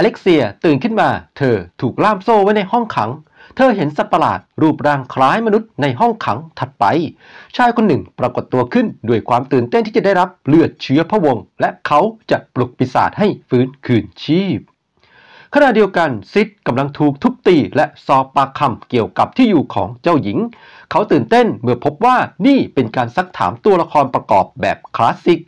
อเล็กเซียตื่นขึ้นมา เธอถูกล่ามโซ่ไว้ในห้องขัง เธอเห็นสัตว์ประหลาดรูปร่างคล้ายมนุษย์ในห้องขังถัดไป ชายคนหนึ่งปรากฏตัวขึ้นด้วยความตื่นเต้นที่จะได้รับ เลือดเชื้อพระวง และเขาจะปลุกปีศาจให้ฟื้นคืนชีพ ขณะเดียวกันซิดกำลังถูกทุบตี และสอบปากคำเกี่ยวกับที่อยู่ของเจ้าหญิง เขาตื่นเต้นเมื่อพบว่านี่เป็นการซักถามตัวละครประกอบแบบคลาสสิก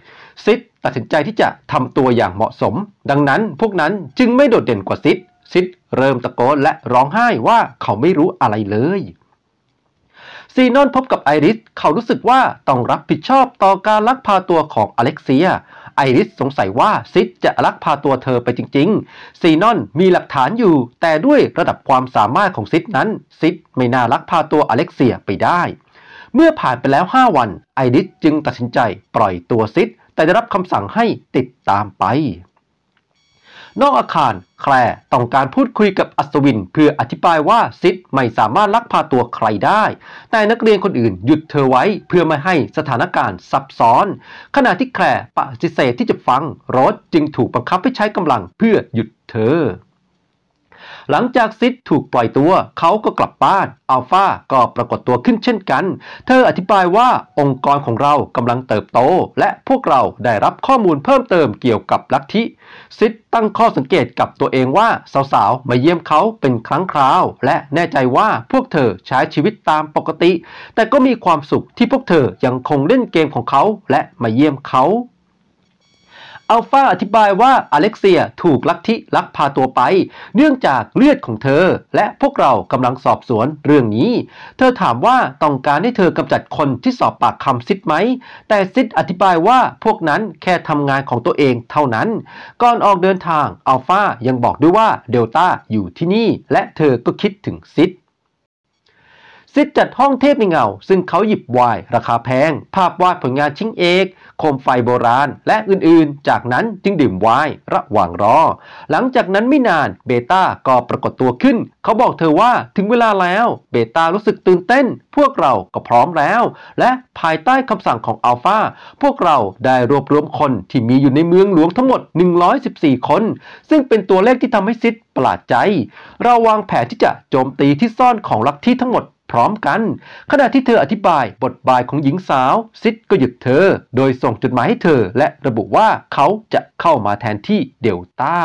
ซิดตัดสินใจที่จะทำตัวอย่างเหมาะสม ดังนั้นพวกนั้นจึงไม่โดดเด่นกว่าซิดซิดเริ่มตะโกนและร้องไห้ว่าเขาไม่รู้อะไรเลย ซีนอนพบกับไอริส เขารู้สึกว่าต้องรับผิดชอบต่อการลักพาตัวของอเล็กเซีย ไอริสสงสัยว่าซิดจะลักพาตัวเธอไปจริง ๆ ซีนอนมีหลักฐานอยู่ แต่ด้วยระดับความสามารถของซิดนั้น ซิดไม่น่าลักพาตัวอเล็กเซียไปได้ เมื่อผ่านไปแล้ว 5 วัน ไอริสจึงตัดสินใจปล่อยตัวซิดแต่ได้รับคำสั่งให้ติดตามไป นอกอาคาร แคลต้องการพูดคุยกับอัศวิน เพื่ออธิบายว่า ซิดไม่สามารถลักพาตัวใครได้ แต่นักเรียนคนอื่นหยุดเธอไว้เพื่อไม่ให้สถานการณ์ซับซ้อน ขณะที่แคลปฏิเสธที่จะฟังรถจึงถูกบังคับให้ใช้กำลังเพื่อหยุดเธอหลังจากซิดถูกปล่อยตัว เขาก็กลับบ้าน อัลฟาก็ปรากฏตัวขึ้นเช่นกัน เธออธิบายว่าองค์กรของเรากำลังเติบโต และพวกเราได้รับข้อมูลเพิ่มเติมเกี่ยวกับลัทธิซิดตั้งข้อสังเกตกับตัวเองว่า สาวๆมาเยี่ยมเขาเป็นครั้งคราว และแน่ใจว่าพวกเธอใช้ชีวิตตามปกติ แต่ก็มีความสุขที่พวกเธอยังคงเล่นเกมของเขาและมาเยี่ยมเขาอัลฟาอธิบายว่าอเล็กเซียถูกลักทิลักพาตัวไป เนื่องจากเลือดของเธอและพวกเรากำลังสอบสวนเรื่องนี้ เธอถามว่าต้องการให้เธอกำจัดคนที่สอบปากคำซิดไหม แต่ซิดอธิบายว่าพวกนั้นแค่ทำงานของตัวเองเท่านั้น ก่อนออกเดินทางอัลฟายังบอกด้วยว่าเดลต้าอยู่ที่นี่ และเธอก็คิดถึงซิดซิดจัดห้องเทพในเงาซึ่งเขาหยิบวายราคาแพง ภาพวาดผลงานชิ้งเอกโคมไฟโบราณและอื่นๆ จากนั้นจึงดื่มวายระหว่างรอ หลังจากนั้นไม่นานเบต้าก็ปรากฏตัวขึ้น เขาบอกเธอว่าถึงเวลาแล้ว เบต้ารู้สึกตื่นเต้น พวกเราก็พร้อมแล้ว และภายใต้คำสั่งของอัลฟาพวกเราได้รวบรวมคนที่มีอยู่ในเมืองหลวงทั้งหมด 114 คน ซึ่งเป็นตัวเลขที่ทำให้ซิดประหลาดใจเราวางแผนที่จะโจมตีที่ซ่อนของลัทธิทั้งหมดพร้อมกันขณะที่เธออธิบาย บทบายของหญิงสาว ซิดก็หยุดเธอ โดยส่งจดหมายให้เธอและระบุว่าเขาจะเข้ามาแทนที่เดลต้า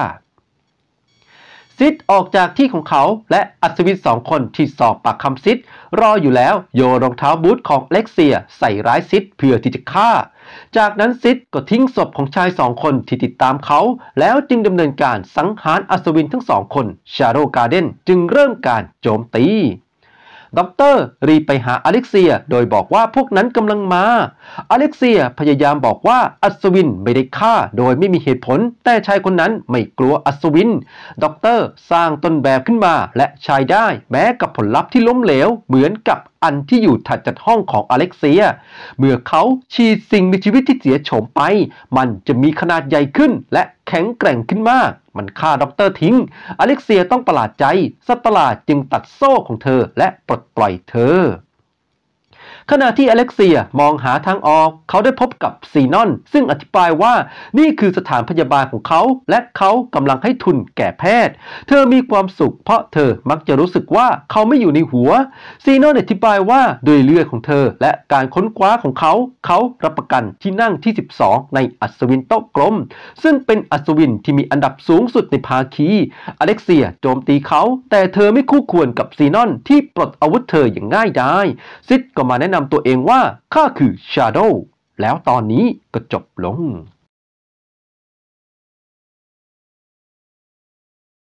ซิดออกจากที่ของเขาและอัศวินสองคนที่สอบปากคำซิดรออยู่แล้วโยรองเท้าบูทของเล็กเซีย ใส่ร้ายซิดเพื่อที่จะฆ่า จากนั้นซิดก็ทิ้งศพของชายสองคนที่ติดตามเขา แล้วจึงดำเนินการสังหารอัศวินทั้งสองคนชาโรกาเดนจึงเริ่มการโจมตีด็อกเตอร์รีไปหาอเล็กเซีย โดยบอกว่าพวกนั้นกำลังมา อเล็กเซียพยายามบอกว่าอัศวินไม่ได้ฆ่า โดยไม่มีเหตุผลแต่ชายคนนั้นไม่กลัวอัศวินด็อกเตอร์สร้างต้นแบบขึ้นมา และใช้ได้ แม้กับผลลัพธ์ที่ล้มเหลวเหมือนกับอันที่อยู่ถัดจากห้องของอเล็กเซีย เมื่อเขาฉีดสิ่งมีชีวิตที่เสียโฉมไป มันจะมีขนาดใหญ่ขึ้นและแข็งแกร่งขึ้นมาก มันฆ่าด็อกเตอร์ทิ้งอเล็กเซียต้องประหลาดใจสัตว์ประหลาดจึงตัดโซ่ของเธอและปลดปล่อยเธอขณะที่อเล็กเซียมองหาทางออก เขาได้พบกับซีนอน ซึ่งอธิบายว่านี่คือสถานพยาบาลของเขา และเขากำลังให้ทุนแก่แพทย์ เธอมีความสุข เพราะเธอมักจะรู้สึกว่าเขาไม่อยู่ในหัว ซีนอนอธิบายว่าโดยเลือดของเธอและการค้นคว้าของเขา เขารับประกันที่นั่งที่ 12 ในอัศวินโต๊ะกลม ซึ่งเป็นอัศวินที่มีอันดับสูงสุดในภาคี อเล็กเซียโจมตีเขา แต่เธอไม่คู่ควรกับซีนอนที่ปลดอาวุธเธออย่างง่ายดาย ซิดก็มาแนะนำนำตัวเองว่าข้าคือชาโดว์แล้วตอนนี้ก็จบลง